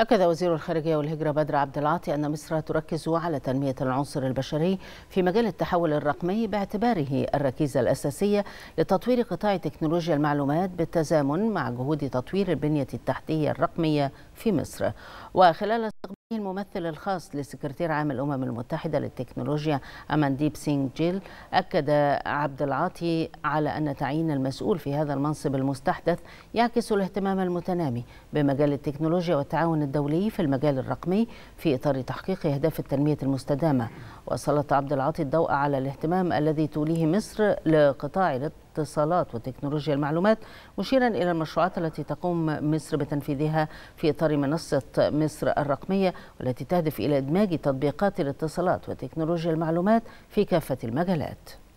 أكد وزير الخارجية والهجرة بدر عبد العاطي أن مصر تركز على تنمية العنصر البشري في مجال التحول الرقمي باعتباره الركيزة الأساسية لتطوير قطاع تكنولوجيا المعلومات بالتزامن مع جهود تطوير البنية التحتية الرقمية في مصر وخلال الممثل الخاص لسكرتير عام الامم المتحده للتكنولوجيا امانديب سينج جيل اكد عبد العاطي على ان تعيين المسؤول في هذا المنصب المستحدث يعكس الاهتمام المتنامي بمجال التكنولوجيا والتعاون الدولي في المجال الرقمي في اطار تحقيق اهداف التنميه المستدامه وسلط عبد العاطي الضوء على الاهتمام الذي توليه مصر لقطاع الاتصالات وتكنولوجيا المعلومات مشيرا إلى المشروعات التي تقوم مصر بتنفيذها في إطار منصة مصر الرقمية والتي تهدف إلى إدماج تطبيقات الاتصالات وتكنولوجيا المعلومات في كافة المجالات